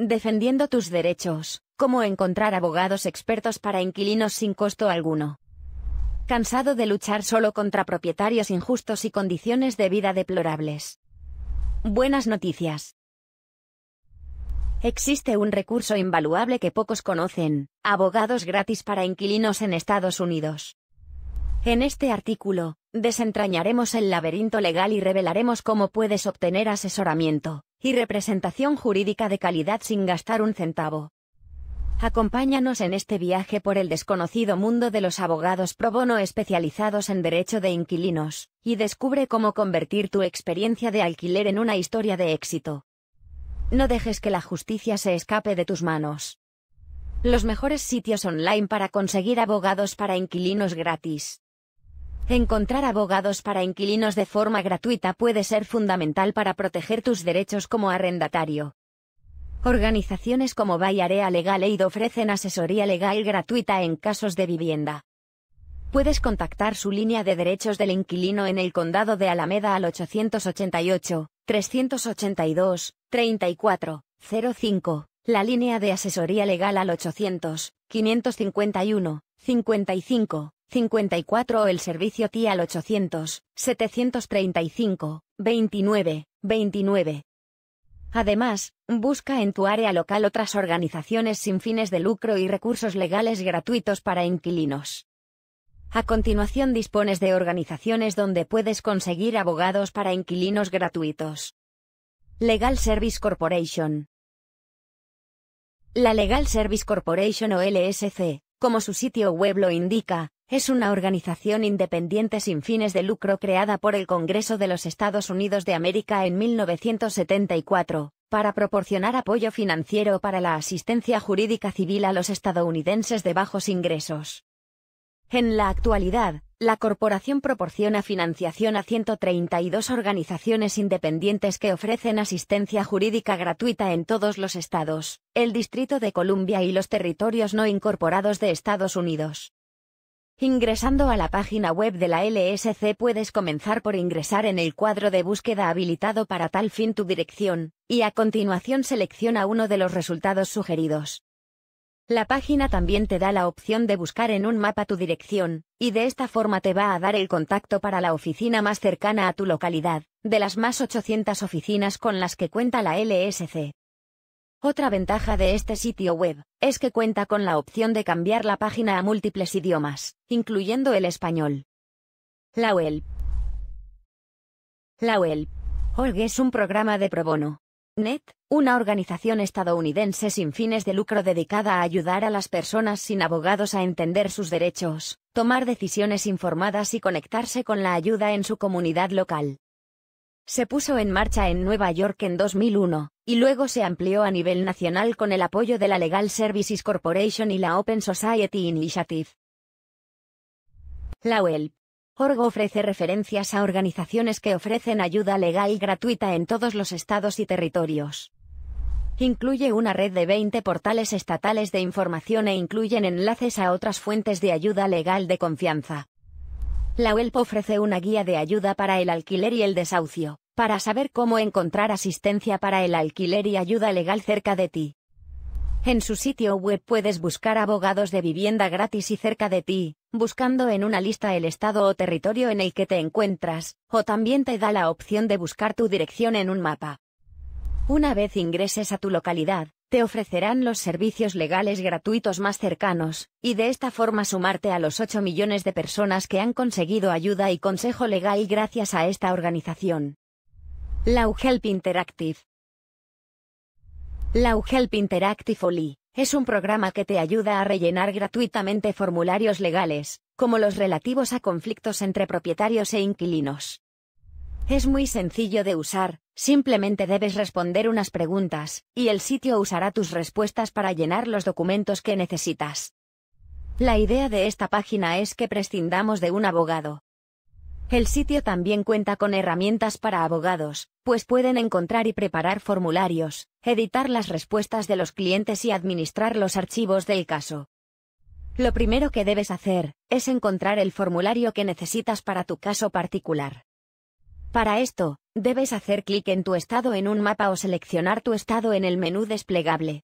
Defendiendo tus derechos. Cómo encontrar abogados expertos para inquilinos sin costo alguno. Cansado de luchar solo contra propietarios injustos y condiciones de vida deplorables. Buenas noticias. Existe un recurso invaluable que pocos conocen, abogados gratis para inquilinos en Estados Unidos. En este artículo, desentrañaremos el laberinto legal y revelaremos cómo puedes obtener asesoramiento, y representación jurídica de calidad sin gastar un centavo. Acompáñanos en este viaje por el desconocido mundo de los abogados pro bono especializados en derecho de inquilinos, y descubre cómo convertir tu experiencia de alquiler en una historia de éxito. No dejes que la justicia se escape de tus manos. Los mejores sitios online para conseguir abogados para inquilinos gratis. Encontrar abogados para inquilinos de forma gratuita puede ser fundamental para proteger tus derechos como arrendatario. Organizaciones como Bay Area Legal Aid ofrecen asesoría legal gratuita en casos de vivienda. Puedes contactar su línea de derechos del inquilino en el condado de Alameda al 888 382 3405 la línea de asesoría legal al 800 551 55 54 o el servicio al 800, 735, 29, 29. Además, busca en tu área local otras organizaciones sin fines de lucro y recursos legales gratuitos para inquilinos. A continuación dispones de organizaciones donde puedes conseguir abogados para inquilinos gratuitos. Legal Service Corporation. La Legal Service Corporation o LSC, como su sitio web lo indica, es una organización independiente sin fines de lucro creada por el Congreso de los Estados Unidos de América en 1974, para proporcionar apoyo financiero para la asistencia jurídica civil a los estadounidenses de bajos ingresos. En la actualidad, la corporación proporciona financiación a 132 organizaciones independientes que ofrecen asistencia jurídica gratuita en todos los estados, el Distrito de Columbia y los territorios no incorporados de Estados Unidos. Ingresando a la página web de la LSC puedes comenzar por ingresar en el cuadro de búsqueda habilitado para tal fin tu dirección, y a continuación selecciona uno de los resultados sugeridos. La página también te da la opción de buscar en un mapa tu dirección, y de esta forma te va a dar el contacto para la oficina más cercana a tu localidad, de las más 800 oficinas con las que cuenta la LSC. Otra ventaja de este sitio web, es que cuenta con la opción de cambiar la página a múltiples idiomas, incluyendo el español. La UELP. La web, es un programa de pro bono. NET, una organización estadounidense sin fines de lucro dedicada a ayudar a las personas sin abogados a entender sus derechos, tomar decisiones informadas y conectarse con la ayuda en su comunidad local. Se puso en marcha en Nueva York en 2001, y luego se amplió a nivel nacional con el apoyo de la Legal Services Corporation y la Open Society Initiative. La UELP.org ofrece referencias a organizaciones que ofrecen ayuda legal gratuita en todos los estados y territorios. Incluye una red de 20 portales estatales de información e incluyen enlaces a otras fuentes de ayuda legal de confianza. La UELP ofrece una guía de ayuda para el alquiler y el desahucio para saber cómo encontrar asistencia para el alquiler y ayuda legal cerca de ti. En su sitio web puedes buscar abogados de vivienda gratis y cerca de ti, buscando en una lista el estado o territorio en el que te encuentras, o también te da la opción de buscar tu dirección en un mapa. Una vez ingreses a tu localidad, te ofrecerán los servicios legales gratuitos más cercanos, y de esta forma sumarte a los 8 millones de personas que han conseguido ayuda y consejo legal gracias a esta organización la Help Interactive. LawHelp Interactive Oli es un programa que te ayuda a rellenar gratuitamente formularios legales, como los relativos a conflictos entre propietarios e inquilinos. Es muy sencillo de usar, simplemente debes responder unas preguntas, y el sitio usará tus respuestas para llenar los documentos que necesitas. La idea de esta página es que prescindamos de un abogado, el sitio también cuenta con herramientas para abogados, pues pueden encontrar y preparar formularios, editar las respuestas de los clientes y administrar los archivos del caso. Lo primero que debes hacer es encontrar el formulario que necesitas para tu caso particular. Para esto, debes hacer clic en tu estado en un mapa o seleccionar tu estado en el menú desplegable.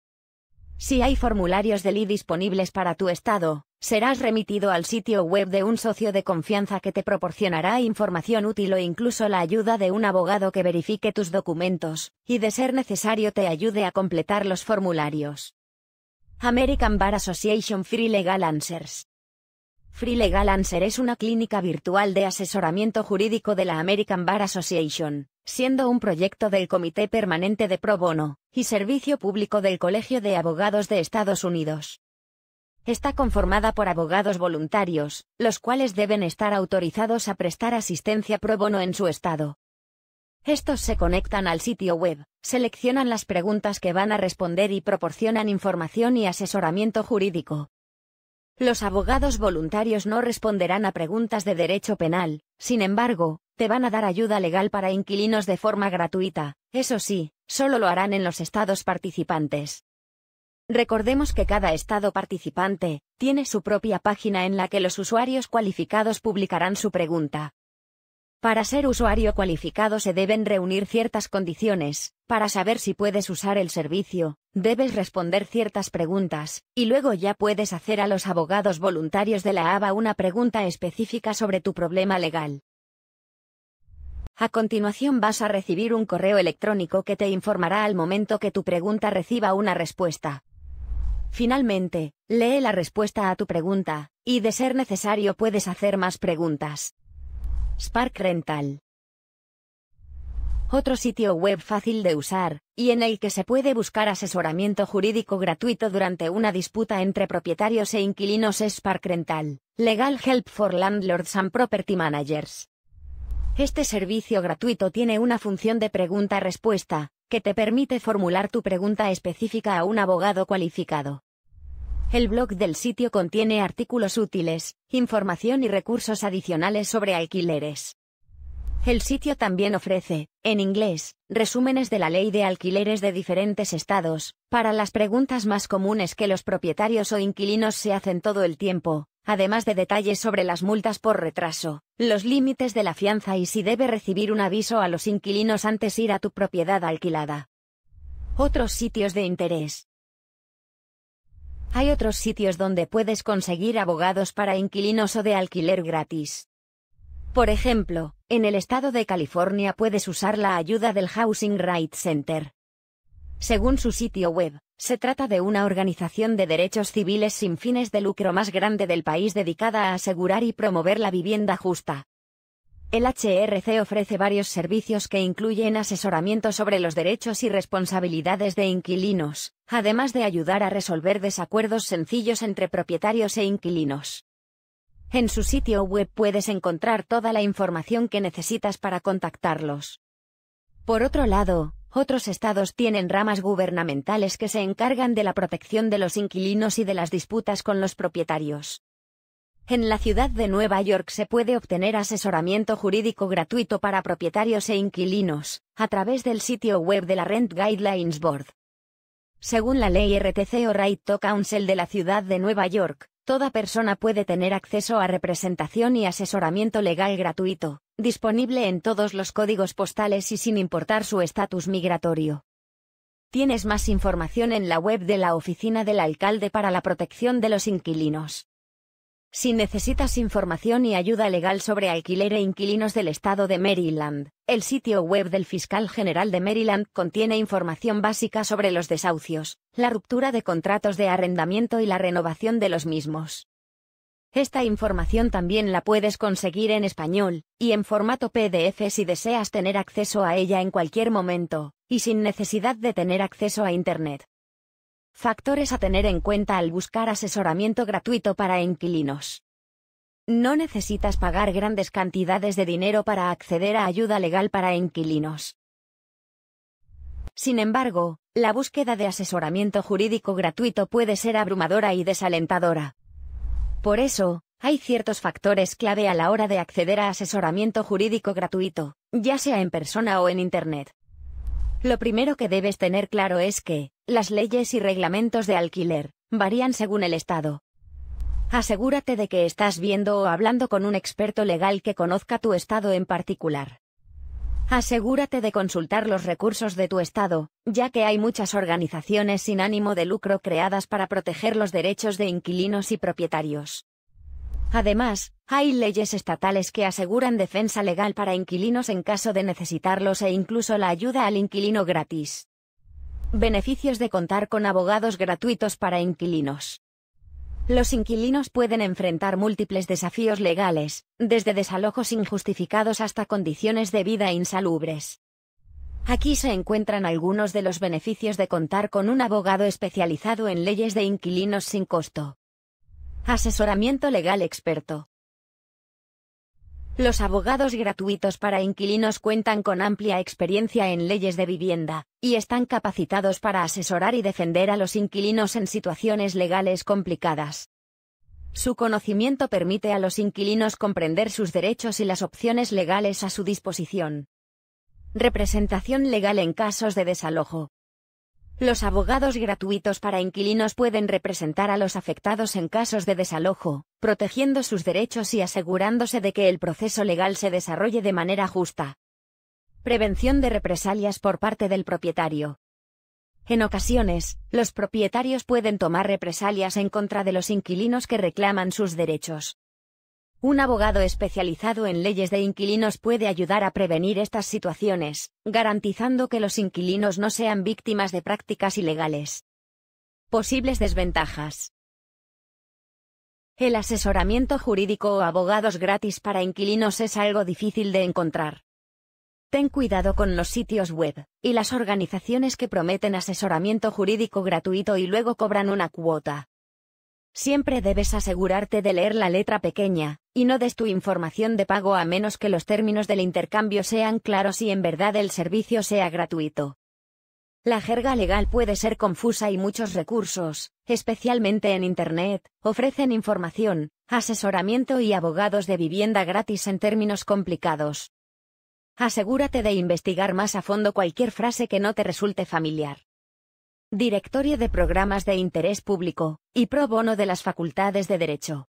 Si hay formularios de LI disponibles para tu estado, serás remitido al sitio web de un socio de confianza que te proporcionará información útil o incluso la ayuda de un abogado que verifique tus documentos, y de ser necesario te ayude a completar los formularios. American Bar Association Free Legal Answers. Free Legal Answer es una clínica virtual de asesoramiento jurídico de la American Bar Association, siendo un proyecto del Comité Permanente de Pro Bono y Servicio Público del Colegio de Abogados de Estados Unidos. Está conformada por abogados voluntarios, los cuales deben estar autorizados a prestar asistencia pro bono en su estado. Estos se conectan al sitio web, seleccionan las preguntas que van a responder y proporcionan información y asesoramiento jurídico. Los abogados voluntarios no responderán a preguntas de derecho penal, sin embargo, te van a dar ayuda legal para inquilinos de forma gratuita, eso sí, solo lo harán en los estados participantes. Recordemos que cada estado participante tiene su propia página en la que los usuarios cualificados publicarán su pregunta. Para ser usuario cualificado se deben reunir ciertas condiciones, para saber si puedes usar el servicio, debes responder ciertas preguntas, y luego ya puedes hacer a los abogados voluntarios de la ABA una pregunta específica sobre tu problema legal. A continuación vas a recibir un correo electrónico que te informará al momento que tu pregunta reciba una respuesta. Finalmente, lee la respuesta a tu pregunta, y de ser necesario puedes hacer más preguntas. Spark Rental. Otro sitio web fácil de usar, y en el que se puede buscar asesoramiento jurídico gratuito durante una disputa entre propietarios e inquilinos es Spark Rental, Legal Help for Landlords and Property Managers. Este servicio gratuito tiene una función de pregunta-respuesta, que te permite formular tu pregunta específica a un abogado cualificado. El blog del sitio contiene artículos útiles, información y recursos adicionales sobre alquileres. El sitio también ofrece, en inglés, resúmenes de la ley de alquileres de diferentes estados, para las preguntas más comunes que los propietarios o inquilinos se hacen todo el tiempo, además de detalles sobre las multas por retraso, los límites de la fianza y si debe recibir un aviso a los inquilinos antes ir a tu propiedad alquilada. Otros sitios de interés. Hay otros sitios donde puedes conseguir abogados para inquilinos o de alquiler gratis. Por ejemplo, en el estado de California puedes usar la ayuda del Housing Rights Center. Según su sitio web, se trata de una organización de derechos civiles sin fines de lucro más grande del país dedicada a asegurar y promover la vivienda justa. El HRC ofrece varios servicios que incluyen asesoramiento sobre los derechos y responsabilidades de inquilinos, además de ayudar a resolver desacuerdos sencillos entre propietarios e inquilinos. En su sitio web puedes encontrar toda la información que necesitas para contactarlos. Por otro lado, otros estados tienen ramas gubernamentales que se encargan de la protección de los inquilinos y de las disputas con los propietarios. En la ciudad de Nueva York se puede obtener asesoramiento jurídico gratuito para propietarios e inquilinos, a través del sitio web de la Rent Guidelines Board. Según la ley RTC o Right to Council de la ciudad de Nueva York, toda persona puede tener acceso a representación y asesoramiento legal gratuito, Disponible en todos los códigos postales y sin importar su estatus migratorio. Tienes más información en la web de la Oficina del Alcalde para la Protección de los Inquilinos. Si necesitas información y ayuda legal sobre alquiler e inquilinos del estado de Maryland, el sitio web del fiscal general de Maryland contiene información básica sobre los desahucios, la ruptura de contratos de arrendamiento y la renovación de los mismos. Esta información también la puedes conseguir en español, y en formato PDF si deseas tener acceso a ella en cualquier momento, y sin necesidad de tener acceso a Internet. Factores a tener en cuenta al buscar asesoramiento gratuito para inquilinos. No necesitas pagar grandes cantidades de dinero para acceder a ayuda legal para inquilinos. Sin embargo, la búsqueda de asesoramiento jurídico gratuito puede ser abrumadora y desalentadora. Por eso, hay ciertos factores clave a la hora de acceder a asesoramiento jurídico gratuito, ya sea en persona o en Internet. Lo primero que debes tener claro es que, las leyes y reglamentos de alquiler, varían según el Estado. Asegúrate de que estás viendo o hablando con un experto legal que conozca tu estado en particular. Asegúrate de consultar los recursos de tu Estado, ya que hay muchas organizaciones sin ánimo de lucro creadas para proteger los derechos de inquilinos y propietarios. Además, hay leyes estatales que aseguran defensa legal para inquilinos en caso de necesitarlos e incluso la ayuda al inquilino gratis. Beneficios de contar con abogados gratuitos para inquilinos. Los inquilinos pueden enfrentar múltiples desafíos legales, desde desalojos injustificados hasta condiciones de vida insalubres. Aquí se encuentran algunos de los beneficios de contar con un abogado especializado en leyes de inquilinos sin costo. Asesoramiento legal experto. Los abogados gratuitos para inquilinos cuentan con amplia experiencia en leyes de vivienda, y están capacitados para asesorar y defender a los inquilinos en situaciones legales complicadas. Su conocimiento permite a los inquilinos comprender sus derechos y las opciones legales a su disposición. Representación legal en casos de desalojo. Los abogados gratuitos para inquilinos pueden representar a los afectados en casos de desalojo, protegiendo sus derechos y asegurándose de que el proceso legal se desarrolle de manera justa. Prevención de represalias por parte del propietario. En ocasiones, los propietarios pueden tomar represalias en contra de los inquilinos que reclaman sus derechos. Un abogado especializado en leyes de inquilinos puede ayudar a prevenir estas situaciones, garantizando que los inquilinos no sean víctimas de prácticas ilegales. Posibles desventajas. El asesoramiento jurídico o abogados gratis para inquilinos es algo difícil de encontrar. Ten cuidado con los sitios web y las organizaciones que prometen asesoramiento jurídico gratuito y luego cobran una cuota. Siempre debes asegurarte de leer la letra pequeña, y no des tu información de pago a menos que los términos del intercambio sean claros y en verdad el servicio sea gratuito. La jerga legal puede ser confusa y muchos recursos, especialmente en Internet, ofrecen información, asesoramiento y abogados de vivienda gratis en términos complicados. Asegúrate de investigar más a fondo cualquier frase que no te resulte familiar. Directorio de Programas de Interés Público, y pro bono de las Facultades de Derecho.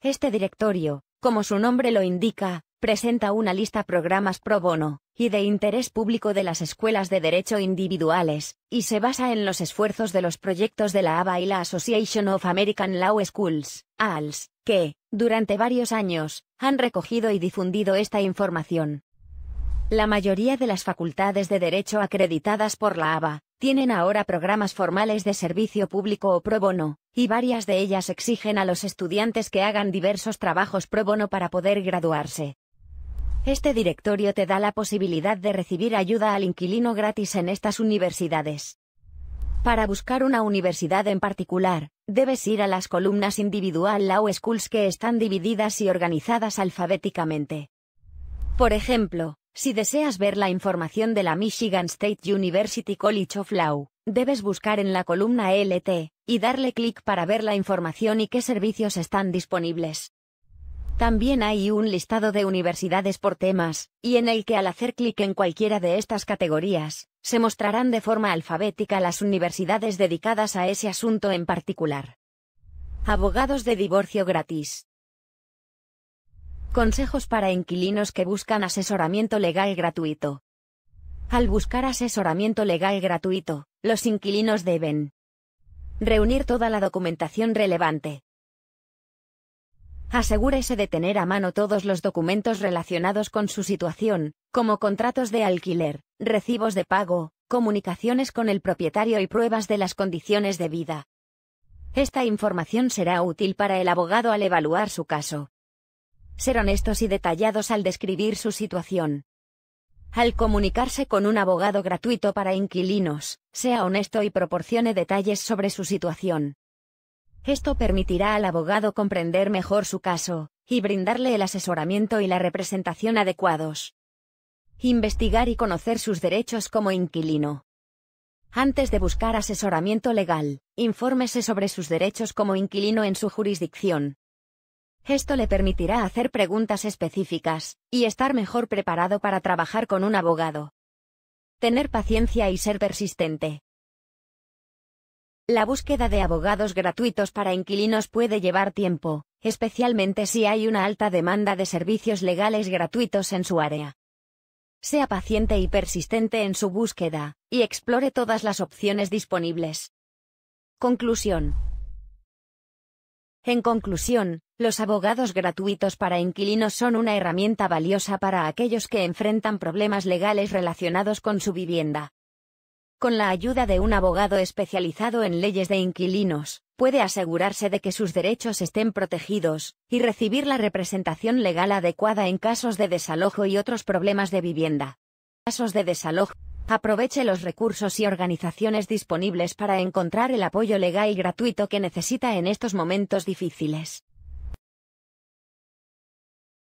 Este directorio, como su nombre lo indica, presenta una lista programas pro bono y de interés público de las escuelas de derecho individuales, y se basa en los esfuerzos de los proyectos de la ABA y la Association of American Law Schools, ALS, que, durante varios años, han recogido y difundido esta información. La mayoría de las facultades de Derecho acreditadas por la ABA, tienen ahora programas formales de servicio público o pro bono, y varias de ellas exigen a los estudiantes que hagan diversos trabajos pro bono para poder graduarse. Este directorio te da la posibilidad de recibir ayuda al inquilino gratis en estas universidades. Para buscar una universidad en particular, debes ir a las columnas individual Law Schools que están divididas y organizadas alfabéticamente. Por ejemplo, si deseas ver la información de la Michigan State University College of Law, debes buscar en la columna LT, y darle clic para ver la información y qué servicios están disponibles. También hay un listado de universidades por temas, y en el que al hacer clic en cualquiera de estas categorías, se mostrarán de forma alfabética las universidades dedicadas a ese asunto en particular. Abogados de divorcio gratis. Consejos para inquilinos que buscan asesoramiento legal gratuito. Al buscar asesoramiento legal gratuito, los inquilinos deben reunir toda la documentación relevante. Asegúrese de tener a mano todos los documentos relacionados con su situación, como contratos de alquiler, recibos de pago, comunicaciones con el propietario y pruebas de las condiciones de vida. Esta información será útil para el abogado al evaluar su caso ser honestos y detallados al describir su situación. Al comunicarse con un abogado gratuito para inquilinos, sea honesto y proporcione detalles sobre su situación. Esto permitirá al abogado comprender mejor su caso, y brindarle el asesoramiento y la representación adecuados. Investigar y conocer sus derechos como inquilino. Antes de buscar asesoramiento legal, infórmese sobre sus derechos como inquilino en su jurisdicción, esto le permitirá hacer preguntas específicas, y estar mejor preparado para trabajar con un abogado. Tener paciencia y ser persistente. La búsqueda de abogados gratuitos para inquilinos puede llevar tiempo, especialmente si hay una alta demanda de servicios legales gratuitos en su área. Sea paciente y persistente en su búsqueda, y explore todas las opciones disponibles. Conclusión. En conclusión, los abogados gratuitos para inquilinos son una herramienta valiosa para aquellos que enfrentan problemas legales relacionados con su vivienda. Con la ayuda de un abogado especializado en leyes de inquilinos, puede asegurarse de que sus derechos estén protegidos, y recibir la representación legal adecuada en casos de desalojo y otros problemas de vivienda. Casos de desalojo. Aproveche los recursos y organizaciones disponibles para encontrar el apoyo legal y gratuito que necesita en estos momentos difíciles.